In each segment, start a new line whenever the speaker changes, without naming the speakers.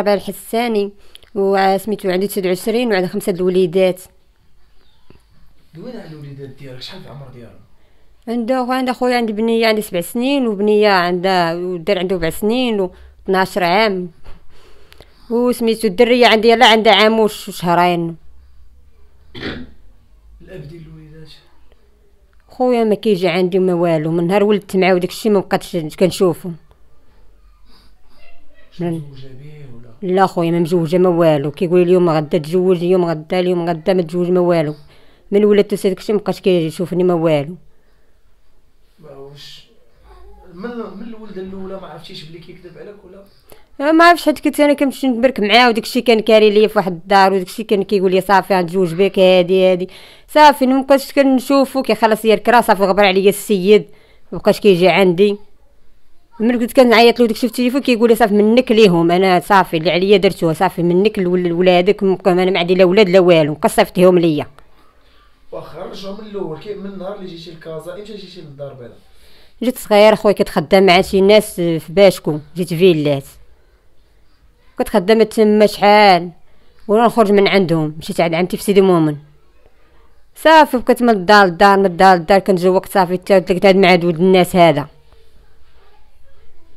ربيع الحساني وسميتو عنده 29 وعندي خمسه الوليدات دوينا على الوليدات ديالك شحال في العمر ديالهم عنده عند خويا عند بنيه عندي سبع سنين وبنيه عندها ودار عنده ربع سنين و 12 عام وسميتو الدريه عندي لا عندها عام وشهرين الاب ديال الوليدات خويا ما كيجي عندي ما والو من نهار ولدت معاه وداكشي ما بقاتش كنشوفو مزوجه ولا لا خويا ما مزوجه ما والو كيقول اليوم غدا تزوج اليوم غدا اليوم غدا ما تزوج ما والو من ولدت وسيد كشي مبقاش كيشوفني ما والو واش من من الولده الاولى ما عرفتيش بلي كيكذب عليك ولا أه، ما عرفتش حيت كنت انا كنمشي نتبرك معاه وداك الشيء كان كاري ليا في واحد الدار وداك الشيء كان كيقول لي صافي غنتزوج بك هادي هادي صافي ما كنشوفو كيخلص ليا الكرا صافي غبر عليا السيد ما بقاش كيجي عندي من قلت كنعيط له ديك في التليفون كيقول لي صافي منك ليهم انا صافي اللي عليا درتوها صافي منك لولادك انا ما عندي لا ولاد لا والو كصيفطيهم ليا وخرجهم من الاول كي من النهار اللي جيتي لكازا امتى جيتي للدار البيضاء جيت صغير خويا كتخدم مع شي ناس في باشكو جيت فيلات كنت خدمت تما شحال ولا نخرج من عندهم مشيت عند عمتي في سيدي مؤمن صافي بقيت من الدار للدار من الدار للدار وقت صافي تا تلقيت هاد معاد ولد الناس هذا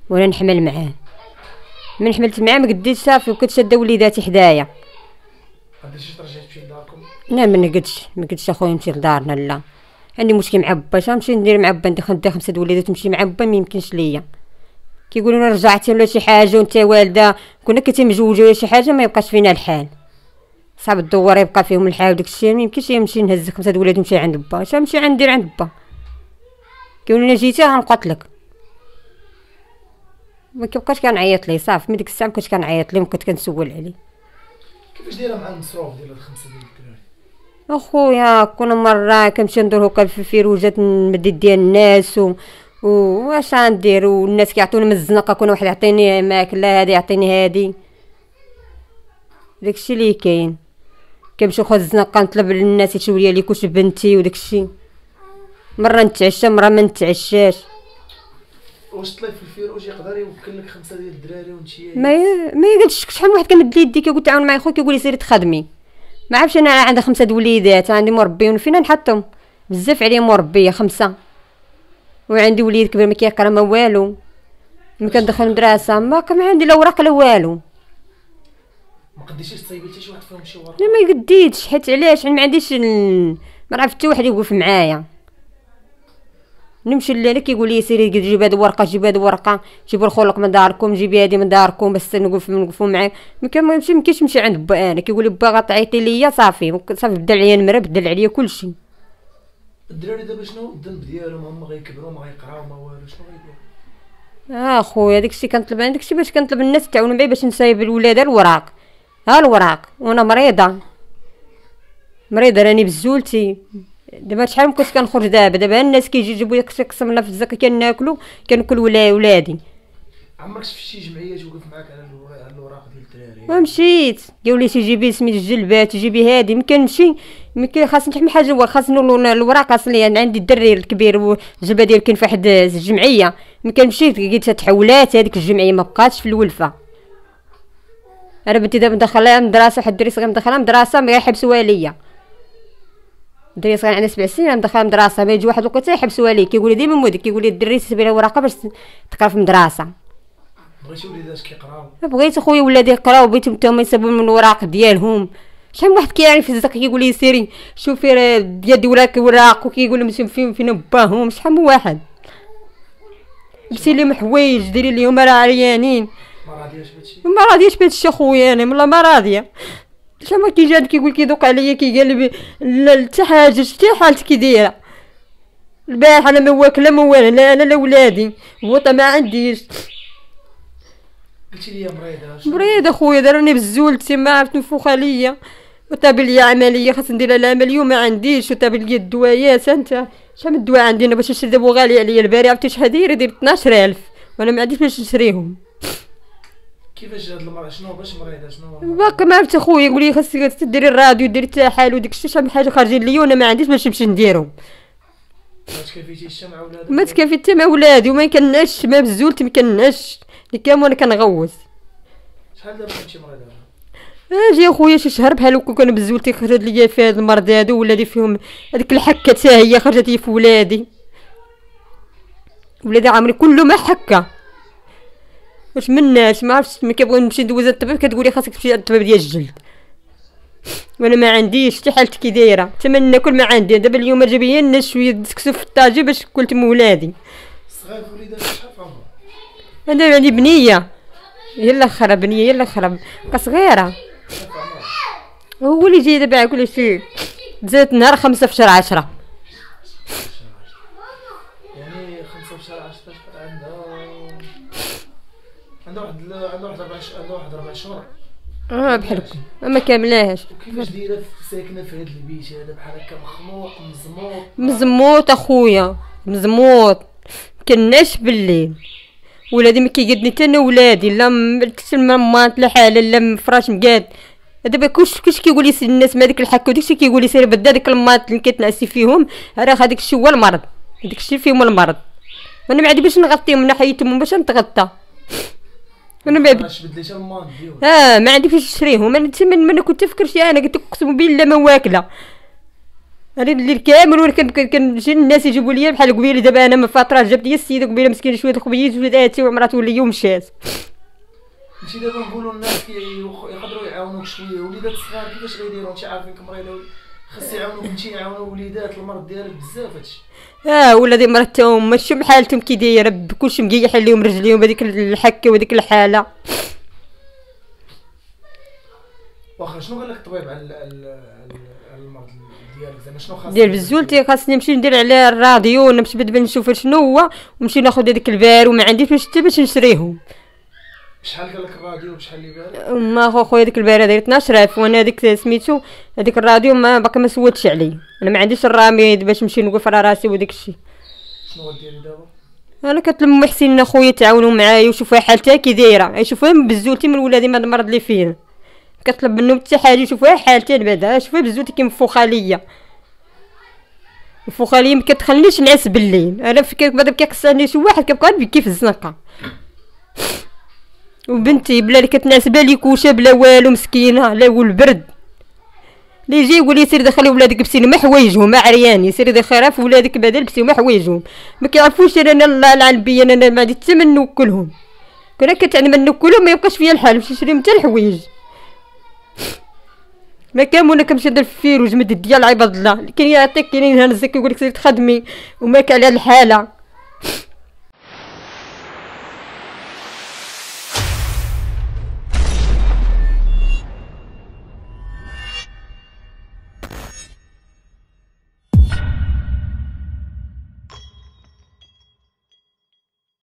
وانا نحمل معاه من حملت معاه ما صافي وكنت شاده وليداتي حدايا لا ما نقدش ما قدش اخويا نمشي لدارنا لا عندي مشكل مع با نمشي ندير مع با ندخل ندخل خمسه وليدات نمشي مع با ما يمكنش ليا كيقولوا لنا رجعتي ولا شي حاجه وانت والده كنا كنتي مزوجه ولا شي حاجه ما يبقاش فينا الحال صعب الدوار يبقى فيهم الحال وداك الشيء ما يمكنش نمشي نهز خمسه ولاد نمشي عند با اش نمشي ندير عند با كيقولوا لنا جيتي غنقتلك ما كيبقاش كنعيط ليه صافي من ديك الساعه ما كنتش كنعيط ليه وكنت كنسول عليه كيفاش دايره مع المصروف ديال الخمسه ديال الدراري اخويا كل مره كنمشي ندور هكا في الفيروجات نمدد ديال الناس و... واش غندير والناس كيعطوني من الزنقه كون واحد يعطيني ماكله هادي يعطيني هادي داكشي اللي كاين كنمشي خو الزنقه نطلب للناس يشوي لي كوش بنتي وداكشي مره نتعشى مره ما نتعشاش واش الطليب في الفيروج يقدر يوكل لك خمسه ديال الدراري ونتي ما ما قالتش شحال من واحد كنمد ليه يدي كيقول تعاون معايا خويا كيقول لي سيري تخدمي ما عرفتش انا عندي خمسه د وليدات عندي مربيون فين نحطهم بزاف عليهم مربيه خمسه وعندي وليد كبير ما كيقرا ما والو ما كندخل مدرسه ما كان عندي لا وراق لا والو ما قديتيش تصايبي حتى شي واحد فيهم شي ورقه لا ما قديتش حيت علاش ما عنديش ال... ما عرفت حتى واحد يوقف معايا نمشي لهنا كيقول لي سيري جيب هاد الورقه جيب هاد الورقه جيب الخلق من داركم جيبي هادي من داركم بس نوقف نوقفوا معاك ما نمشي مكيش يمشي عند با انا كيقول لي با غتعيطي ليا صافي صافي بدل عليا المرا بدل عليا كلشي الدراري دابا شنو الذنب ديالهم هما غيكبروا ما غيقراو ما والو شنو غيديروا اه خويا داكشي كنطلب انا داكشي باش كنطلب الناس تعاونوا معايا باش نسايب الولاد الوراق ها الوراق وانا مريضه مريضه راني بزولتي دابا شحال كنت كنخرج دابا دابا الناس كيجي يجيبوا ياك شي قسم في الزكا كناكلو كناكل ولا ولادي عمرك شي جمعيه توقف معاك على الوراق ديال الدراري مشيت قالوا لي جيبي سميت الجلبات جيبي هادي مكنمشي مكن خاصني نحمل حاجه هو خاصني الوراق اصلي يعني عندي الدري الكبير والجلبه ديال كاين في واحد الجمعيه مكنمشي لقيتها تحولات هذيك الجمعيه ما بقاتش في الولفه انا بنتي دابا داخله مدرسه واحد الدري صغير مدخله مدرسه ما يحبسوها ليا دري صغير عندها سبع سنين مدخله المدرسه ما يجي واحد الوقت يحبسوا عليه كيقول لي ديما مودك كيقول لي الدري سيبي له ورقه باش تقرا في المدرسه وليداتك بغيت اخويا ولادي يقراو بغيتهم حتى هما من الوراق ديالهم شحال من واحد كيعرف الزق كيقول لي سيري شوفي بيدي وراك وراق وكيقول لهم فين فين باهم شحال من واحد جبتي لهم حوايج ديري لهم راه عريانين ما راضياش بهادشي ما راضياش بهادشي اخويا انا والله ما راضيه تما كي جاد كيقول كيدوق عليا كيقلب لا حتى حاجه شتي حالتك كي دايره البارح انا ما واكله ما والو لا انا لا ولادي بوطه ما عنديش قلتي لي مريضه مريضه خويا داروني بالزول تما عرفت نفوخ عليا وتاب لي عمليه خاص ندير لها العمليه وما عنديش وتاب لي الدوايات انت شحال من الدواء عندي انا باش نشري دابا غالي عليا البارح عرفتي شحال داير داير 12000 وانا ما عنديش باش نشريهم كيفاش هاد المرأة شنو باش مريضة شنو باك ما عرفت اخويا يقول لي خاصك ديري الراديو ديري التحاليل وديك الشيء شحال من حاجة خارجين ليا وانا ما عنديش باش نمشي نديرهم ما تكافيتيش مع ولادك ما مع ولادي وما كنعش ما بزولت ما كنعش اللي كامل وانا كنغوز شحال دابا كنتي مريضة اجي آه، اخويا شي شهر بحال هكا كان بزولتي خرجت ليا في هاد المرض هادو ولادي فيهم هذيك الحكه حتى هي خرجت لي في ولادي ولادي عامري كله ما حكه الناس ما عرفتش ما كنبغي نمشي ندوز للطبيب كتقولي خاصك تمشي للطبيب ديال الجلد وانا ما عنديش شتي حالتي كي دايره تمنى ناكل ما عندي دابا اليوم جاب لي الناس شويه دسكسو في الطاجي باش كلت مولادي صغير وليدات شحال انا عندي بنيه يلا خرب بنيه يلا خرب بقا صغيره هو اللي جاي دابا كل شيء زادت نهار خمسة في شهر عشرة انا واحد انا واحد ربع انا واحد ربع شهور اه بحالكم هكا ما كاملاهاش كيفاش دايره ساكنه في هذا البيت هذا بحال هكا مخنوق مزموط مزموط اخويا مزموط كناش بالليل ولادي ما كيقدني حتى انا ولادي لا كنت مامات لا حاله لا فراش مقاد دابا كلش كلشي كيقول لي الناس ما هذيك الحكه وداكشي كيقول لي سير بدا ديك المات اللي كتنعسي فيهم راه هذاك الشيء هو المرض داكشي فيهم المرض انا ما عندي باش نغطيهم من حياتهم باش نتغطى ما بعد اه ما عندي فيش نشريه من من من كنت تفكر شي انا قلت اقسم بالله ما واكله هذا الليل كامل وانا كنجي الناس يجيبوا لي بحال قبيله دابا انا من فتره جابت لي السيده قبيله مسكينه شويه الخبيز اتي ومراتي ولا يوم مشات ماشي دابا نقولوا الناس يقدروا يعاونوك شويه وليدات الصغار كيفاش غيديروا انت عارفينك مريضه خاص يعاونوك بنتي يعاونو وليدات المرض ديالك بزاف هادشي اه ولادي مرتهم ماشي حالتهم كي دايره بكلشي مقيح عليهم رجليهم هذيك الحكه وهذيك الحاله واخا شنو قال لك الطبيب على المرض ديالك زعما شنو خاص ديال خاصني نمشي ندير عليه الراديو ونمشي نشوف شنو هو ونمشي ناخذ هذيك البار وما عنديش باش حتى باش نشريهم شحال قال لك الراديو وشحال اللي قال ما هو خويا ديك البارح داير 12000 وانا هذيك سميتو هذيك الراديو ما باقي ما سولتش علي انا ما عنديش الرميد باش نمشي نوقف على راسي وداك الشيء شنو غديري دابا انا كتلم محسن اخويا تعاونوا معايا وشوفوا حالتها كي دايره شوفوا بزولتي من ولادي ما المرض اللي فيه كنطلب منهم حتى حاجه يشوفوها حالتي بعدا شوفوا بزولتي كي مفوخه ليا مفوخه ليا ما كتخلينيش نعس بالليل انا فكرت بعدا كيقصني شي واحد كيبقى نبكي في الزنقه وبنتي بلا اللي كتنعس بلا كوشه بلا والو مسكينه لا والبرد لي جي يقول لي سيري دخلي ولادك بسين ما حوايجهم عريان سيري دخلي في ولادك بعدا لبسي ما حوايجهم ما كيعرفوش انا الله العن بيا انا ما عندي حتى من نوكلهم كنا كتعلم نوكلهم ما يبقاش فيا الحال نمشي نشري حتى الحوايج ما كان وانا كنمشي ندير الفير وجمد ديال عباد الله كاين يعطيك كاين ينهار الزكي يقول لك سيري تخدمي وما كان على الحاله